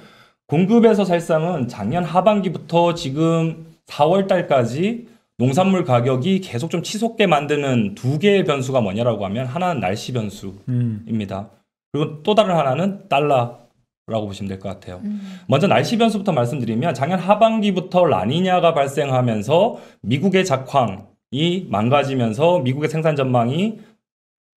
공급에서 살상은 작년 하반기부터 지금 4월 달까지 농산물 가격이 계속 좀 치솟게 만드는 두 개의 변수가 뭐냐라고 하면 하나는 날씨 변수입니다. 음. 그리고 또 다른 하나는 달러 라고 보시면 될 것 같아요. 음. 먼저 날씨 변수부터 말씀드리면 작년 하반기부터 라니냐가 발생하면서 미국의 작황이 망가지면서 미국의 생산 전망이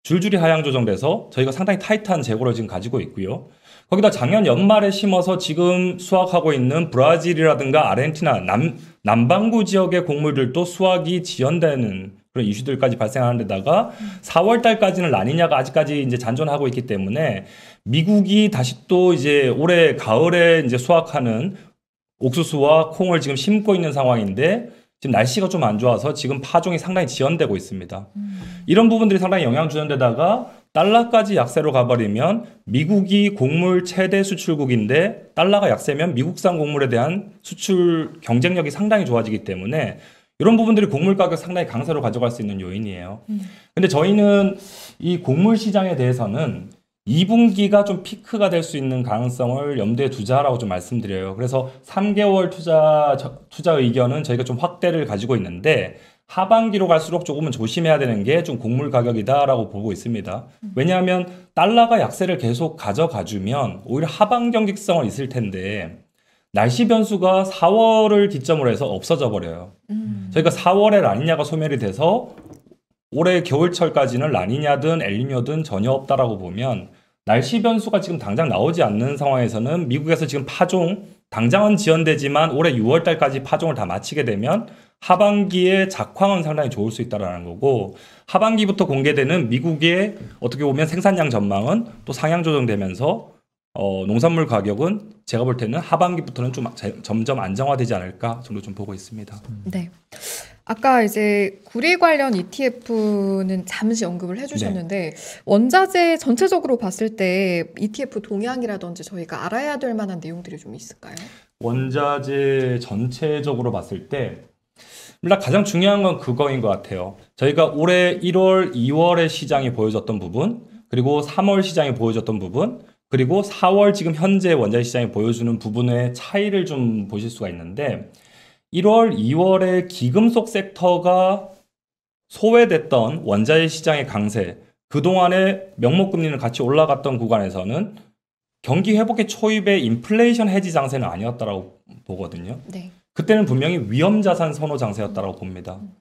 줄줄이 하향 조정돼서 저희가 상당히 타이트한 재고를 지금 가지고 있고요. 거기다 작년 연말에 심어서 지금 수확하고 있는 브라질이라든가 아르헨티나 남, 남반구 지역의 곡물들도 수확이 지연되는 그런 이슈들까지 발생하는 데다가 4월 달까지는 라니냐가 아직까지 이제 잔존하고 있기 때문에 미국이 다시 또 이제 올해 가을에 이제 수확하는 옥수수와 콩을 지금 심고 있는 상황인데 지금 날씨가 좀 안 좋아서 지금 파종이 상당히 지연되고 있습니다. 음. 이런 부분들이 상당히 영향 주는 데다가 달러까지 약세로 가버리면 미국이 곡물 최대 수출국인데 달러가 약세면 미국산 곡물에 대한 수출 경쟁력이 상당히 좋아지기 때문에 이런 부분들이 곡물 가격 상당히 강세로 가져갈 수 있는 요인이에요. 음. 근데 저희는 이 곡물 시장에 대해서는 2분기가 좀 피크가 될 수 있는 가능성을 염두에 두자라고 좀 말씀드려요. 그래서 3개월 투자 투자 의견은 저희가 좀 확대를 가지고 있는데 하반기로 갈수록 조금은 조심해야 되는 게 좀 곡물 가격이다라고 보고 있습니다. 음. 왜냐하면 달러가 약세를 계속 가져가주면 오히려 하반 경직성은 있을 텐데 날씨 변수가 4월을 기점으로 해서 없어져 버려요. 음. 저희가 4월에 라니냐가 소멸이 돼서 올해 겨울철까지는 라니냐든 엘리뇨든 전혀 없다라고 보면 날씨 변수가 지금 당장 나오지 않는 상황에서는 미국에서 지금 파종 당장은 지연되지만 올해 6월 달까지 파종을 다 마치게 되면 하반기에 작황은 상당히 좋을 수 있다라는 거고 하반기부터 공개되는 미국의 어떻게 보면 생산량 전망은 또 상향 조정되면서 어, 농산물 가격은 제가 볼 때는 하반기부터는 좀 제, 점점 안정화되지 않을까 정도 좀 보고 있습니다. 음. 네. 아까 이제 구리 관련 ETF는 잠시 언급을 해주셨는데 네. 원자재 전체적으로 봤을 때 ETF 동향이라든지 저희가 알아야 될 만한 내용들이 좀 있을까요? 원자재 전체적으로 봤을 때 일단 가장 중요한 건 그거인 것 같아요. 저희가 올해 1월, 2월에 시장이 보여줬던 부분 그리고 3월 시장이 보여줬던 부분 그리고 4월 지금 현재 원자재 시장이 보여주는 부분의 차이를 좀 보실 수가 있는데 1월, 2월에 기금속 섹터가 소외됐던 원자재 시장의 강세, 그동안에 명목금리는 같이 올라갔던 구간에서는 경기 회복의 초입에 인플레이션 해지 장세는 아니었다라고 보거든요. 네. 그때는 분명히 위험 자산 선호 장세였다라고 봅니다. 음.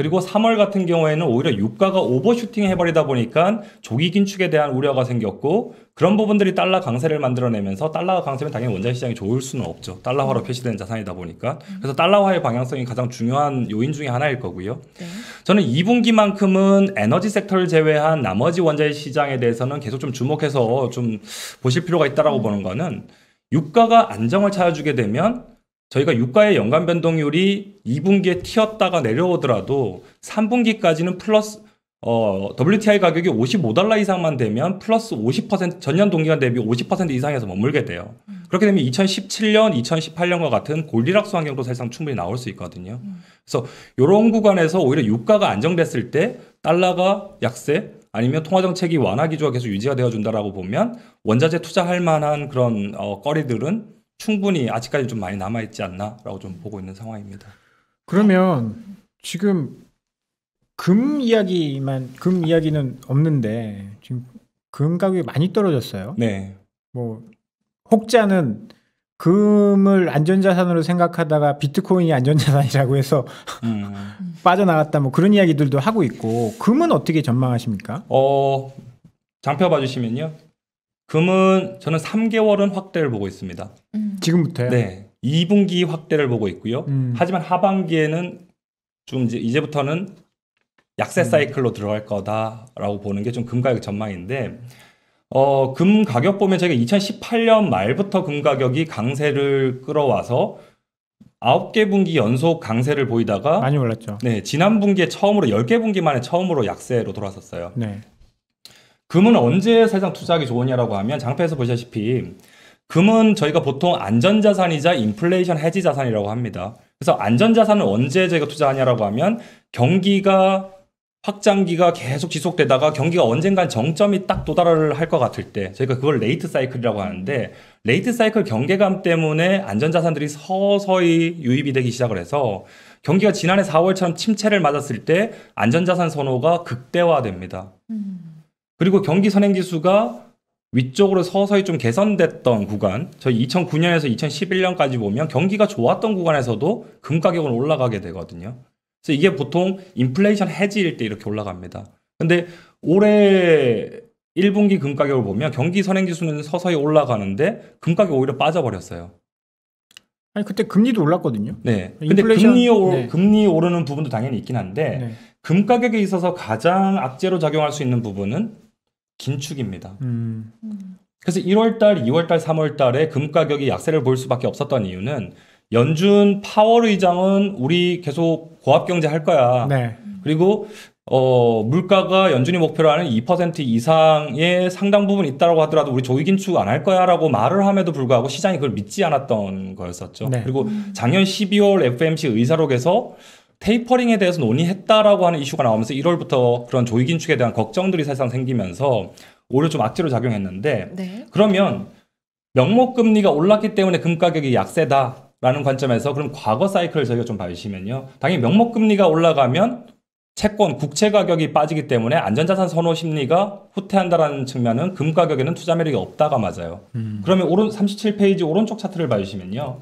그리고 3월 같은 경우에는 오히려 유가가 오버슈팅 해버리다 보니까 조기 긴축에 대한 우려가 생겼고 그런 부분들이 달러 강세를 만들어내면서 달러가 강세면 당연히 원자재 시장이 좋을 수는 없죠. 달러화로 표시된 자산이다 보니까. 그래서 달러화의 방향성이 가장 중요한 요인 중의 하나일 거고요. 네. 저는 2분기만큼은 에너지 섹터를 제외한 나머지 원자재 시장에 대해서는 계속 좀 주목해서 좀 보실 필요가 있다라고 음. 보는 거는 유가가 안정을 찾아주게 되면 저희가 유가의 연간 변동률이 2분기에 튀었다가 내려오더라도 3분기까지는 플러스 어, WTI 가격이 55달러 이상만 되면 플러스 50% 전년 동기간 대비 50% 이상에서 머물게 돼요. 음. 그렇게 되면 2017년, 2018년과 같은 골리락스 환경도 사실상 충분히 나올 수 있거든요. 음. 그래서 이런 구간에서 오히려 유가가 안정됐을 때 달러가 약세 아니면 통화정책이 완화 기조가 계속 유지가 되어준다라고 보면 원자재 투자할 만한 그런 어, 거리들은 충분히 아직까지 좀 많이 남아 있지 않나라고 좀 보고 있는 상황입니다. 그러면 지금 금 이야기만 금 이야기는 없는데 지금 금 가격이 많이 떨어졌어요. 네. 뭐 혹자는 금을 안전자산으로 생각하다가 비트코인이 안전자산이라고 해서 음. 빠져나갔다 뭐 그런 이야기들도 하고 있고 금은 어떻게 전망하십니까? 어 장표 봐주시면요. 금은 저는 3개월은 확대를 보고 있습니다. 음. 지금부터요? 네. 2분기 확대를 보고 있고요. 음. 하지만 하반기에는 좀 이제 이제부터는 약세 음. 사이클로 들어갈 거다라고 보는 게 좀금 가격 전망인데 어, 금 가격 보면 저희가 2018년 말부터 금 가격이 강세를 끌어와서 9개 분기 연속 강세를 보이다가 많이 올랐죠. 네, 지난 분기에 처음으로 10개 분기 만에 처음으로 약세로 돌아섰어요. 네. 금은 언제 세상 투자하기 좋으냐라고 하면 장표에서 보시다시피 금은 저희가 보통 안전자산이자 인플레이션 해지 자산이라고 합니다. 그래서 안전자산은 언제 저희가 투자하냐라고 하면 경기가 확장기가 계속 지속되다가 경기가 언젠간 정점이 딱 도달을 할것 같을 때 저희가 그걸 레이트 사이클이라고 하는데 레이트 사이클 경계감 때문에 안전자산들이 서서히 유입이 되기 시작을 해서 경기가 지난해 4월처럼 침체를 맞았을 때 안전자산 선호가 극대화됩니다. 음. 그리고 경기 선행지수가 위쪽으로 서서히 좀 개선됐던 구간, 저희 2009년에서 2011년까지 보면 경기가 좋았던 구간에서도 금 가격은 올라가게 되거든요. 그래서 이게 보통 인플레이션 해지일 때 이렇게 올라갑니다. 근데 올해 1분기 금 가격을 보면 경기 선행지수는 서서히 올라가는데 금 가격 오히려 빠져버렸어요. 아니 그때 금리도 올랐거든요. 네. 근데 인플레이션, 금리, 오, 네. 금리 오르는 부분도 당연히 있긴 한데 네. 금 가격에 있어서 가장 악재로 작용할 수 있는 부분은 긴축입니다. 음. 그래서 1월달, 2월달, 3월달에 금 가격이 약세를 볼 수밖에 없었던 이유는 연준 파월 의장은 우리 계속 고압 경제 할 거야. 네. 그리고 어, 물가가 연준이 목표로 하는 2% 이상의 상당 부분 있다라고 하더라도 우리 조기 긴축 안 할 거야라고 말을 함에도 불구하고 시장이 그걸 믿지 않았던 거였었죠. 네. 그리고 음. 작년 12월 FMC 의사록에서 테이퍼링에 대해서 논의했다라고 하는 이슈가 나오면서 1월부터 그런 조기 긴축에 대한 걱정들이 사실상 생기면서 오히려 좀 악재로 작용했는데 네. 그러면 명목 금리가 올랐기 때문에 금 가격이 약세다라는 관점에서 그럼 과거 사이클을 저희가 좀 봐주시면요. 당연히 명목 금리가 올라가면 채권 국채 가격이 빠지기 때문에 안전자산 선호 심리가 후퇴한다라는 측면은 금 가격에는 투자 매력이 없다가 맞아요. 음. 그러면 오른 37페이지 오른쪽 차트를 봐주시면요.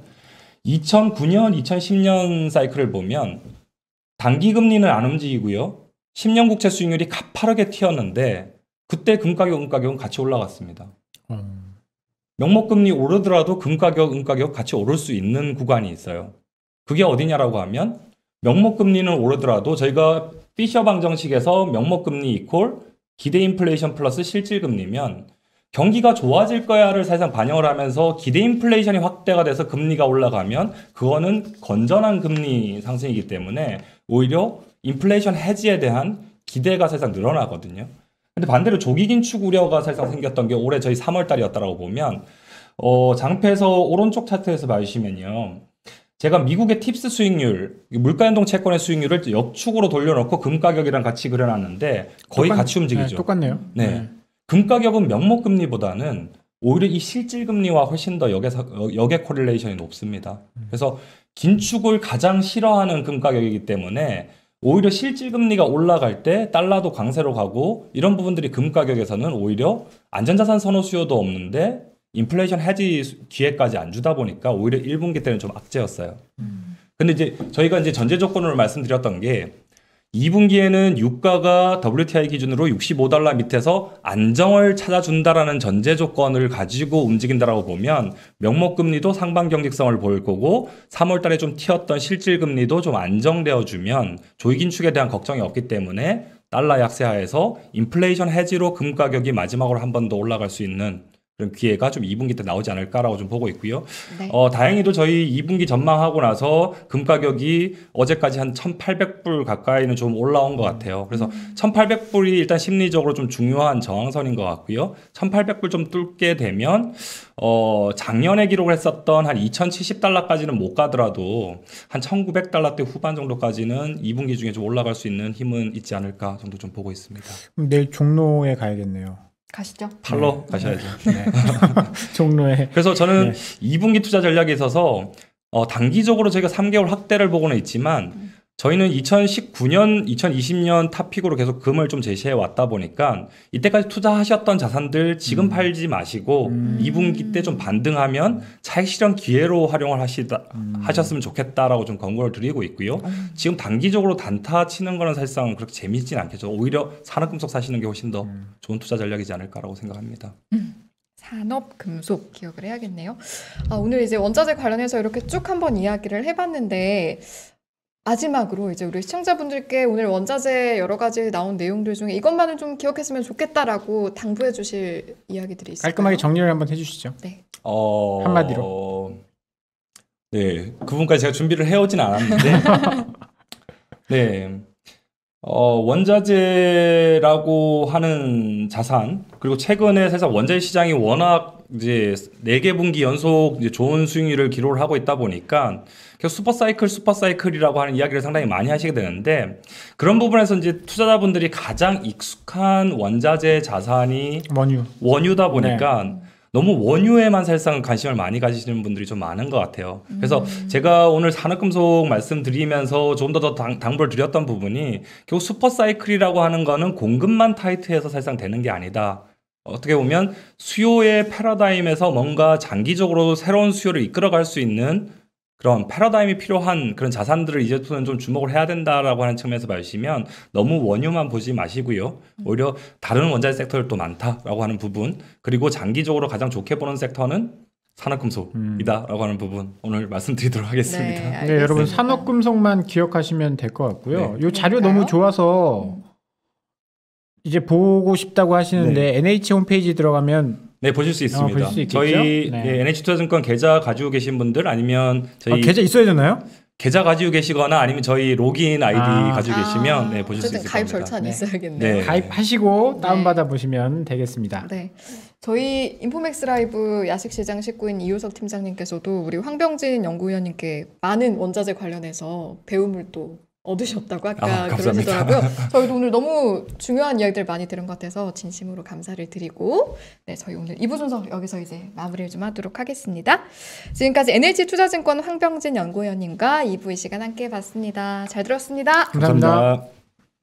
2009년, 2010년 사이클을 보면 단기 금리는 안 움직이고요. 10년 국채 수익률이 가파르게 튀었는데 그때 금가격, 은가격은 같이 올라갔습니다. 음. 명목금리 오르더라도 금가격, 은가격 같이 오를 수 있는 구간이 있어요. 그게 어디냐라고 하면 명목금리는 오르더라도 저희가 피셔 방정식에서 명목금리 이퀄 기대 인플레이션 플러스 실질금리면 경기가 좋아질 거야를 사실상 반영을 하면서 기대 인플레이션이 확대가 돼서 금리가 올라가면 그거는 건전한 금리 상승이기 때문에 오히려 인플레이션 해지에 대한 기대가 사실상 늘어나거든요. 근데 반대로 조기 긴축 우려가 사실상 생겼던 게 올해 저희 3월 달이었다라고 보면 어, 장패에서 오른쪽 차트에서 봐주시면요. 제가 미국의 팁스 수익률, 물가연동 채권의 수익률을 역축으로 돌려놓고 금 가격이랑 같이 그려놨는데 거의 똑같, 같이 움직이죠. 네, 똑같네요. 네. 네. 금 가격은 명목 금리보다는 오히려 이 실질 금리와 훨씬 더 어, 역의 역의 코릴레이션이 높습니다. 음. 그래서 긴축을 가장 싫어하는 금가격이기 때문에 오히려 실질금리가 올라갈 때 달러도 강세로 가고 이런 부분들이 금가격에서는 오히려 안전자산 선호 수요도 없는데 인플레이션 해지 기회까지 안 주다 보니까 오히려 1분기 때는 좀 악재였어요. 음. 근데 이제 저희가 이제 전제 조건으로 말씀드렸던 게 2분기에는 유가가 WTI 기준으로 65달러 밑에서 안정을 찾아준다라는 전제 조건을 가지고 움직인다라고 보면 명목금리도 상방 경직성을 보일 거고 3월 달에 좀 튀었던 실질금리도 좀 안정되어주면 조이긴축에 대한 걱정이 없기 때문에 달러 약세하에서 인플레이션 해지로 금 가격이 마지막으로 한 번 더 올라갈 수 있는 그런 기회가 좀 2분기 때 나오지 않을까라고 좀 보고 있고요. 네. 어, 다행히도 저희 2분기 전망하고 나서 금 가격이 어제까지 한 1,800불 가까이는 좀 올라온 것 같아요. 그래서 음. 1,800불이 일단 심리적으로 좀 중요한 저항선인 것 같고요. 1,800불 좀 뚫게 되면 어, 작년에 기록을 했었던 한 2,070달러까지는 못 가더라도 한 1,900달러대 후반 정도까지는 2분기 중에 좀 올라갈 수 있는 힘은 있지 않을까 정도 좀 보고 있습니다. 내일 종로에 가야겠네요. 가시죠. 달러 네. 가셔야죠. 네. 네. 종로에. 그래서 저는 네. 2분기 투자 전략에 있어서 어, 단기적으로 저희가 3개월 확대를 보고는 있지만 음. 저희는 2019년, 2020년 탑픽으로 계속 금을 좀 제시해 왔다 보니까 이때까지 투자하셨던 자산들 지금 음. 팔지 마시고 음. 2분기 때 좀 반등하면 차익 실현 기회로 활용을 하시다 음. 하셨으면 좋겠다라고 좀 권고를 드리고 있고요. 어. 지금 단기적으로 단타 치는 거는 사실상 그렇게 재미있진 않겠죠. 오히려 산업금속 사시는 게 훨씬 더 음. 좋은 투자 전략이지 않을까라고 생각합니다. 음. 산업 금속 기억을 해야겠네요. 아, 오늘 이제 원자재 관련해서 이렇게 쭉 한번 이야기를 해봤는데 마지막으로 이제 우리 시청자분들께 오늘 원자재 여러 가지 나온 내용들 중에 이것만은 좀 기억했으면 좋겠다라고 당부해 주실 이야기들이 있을까요? 깔끔하게 정리를 한번 해주시죠. 네. 어... 한마디로. 네, 그분까지 제가 준비를 해오진 않았는데. 네. 어, 원자재라고 하는 자산, 그리고 최근에 사실 원자재 시장이 워낙 이제 4개 분기 연속 이제 좋은 수익률을 기록을 하고 있다 보니까 슈퍼사이클, 슈퍼사이클이라고 하는 이야기를 상당히 많이 하시게 되는데 그런 부분에서 이제 투자자분들이 가장 익숙한 원자재 자산이 원유. 원유다 보니까 네. 너무 원유에만 사실상 관심을 많이 가지시는 분들이 좀 많은 것 같아요. 그래서 음. 제가 오늘 산업금속 말씀드리면서 좀 더 더 당부를 드렸던 부분이 결국 슈퍼사이클이라고 하는 거는 공급만 타이트해서 사실상 되는 게 아니다. 어떻게 보면 수요의 패러다임에서 뭔가 장기적으로 새로운 수요를 이끌어갈 수 있는 그런 패러다임이 필요한 그런 자산들을 이제부터는 좀 주목을 해야 된다라고 하는 측면에서 봐주시면 너무 원유만 보지 마시고요. 음. 오히려 다른 원자재 섹터들도 많다라고 하는 부분 그리고 장기적으로 가장 좋게 보는 섹터는 산업금속이다라고 하는 부분 오늘 말씀드리도록 하겠습니다. 네, 네 여러분 산업금속만 기억하시면 될 것 같고요. 네. 이 자료 너무 좋아서 음. 이제 보고 싶다고 하시는데 네. NH 홈페이지 들어가면 네 보실 수 아, 있습니다. 어, 보실 수 저희 예, 네. 예, NH투자증권 계좌 가지고 계신 분들 아니면 저희 아, 계좌 있어야 되나요? 계좌 가지고 계시거나 아니면 저희 로그인 아이디 아, 가지고 계시면 네, 보실 수 있을 니다 가입 절차 네. 있어야겠네 네. 가입하시고 네. 다운받아 보시면 되겠습니다. 네. 저희 인포맥스 라이브 야식시장 식구인 이효석 팀장님께서도 우리 황병진 연구위원님께 많은 원자재 관련해서 배움을 또 얻으셨다고 아까 아, 그러시더라고요. 저희도 오늘 너무 중요한 이야기들 많이 들은 것 같아서 진심으로 감사를 드리고 네, 저희 오늘 이부 순서 여기서 이제 마무리를 좀 하도록 하겠습니다. 지금까지 NH 투자증권 황병진 연구원님과 이부이 시간 함께 봤습니다. 잘 들었습니다. 감사합니다. 감사합니다.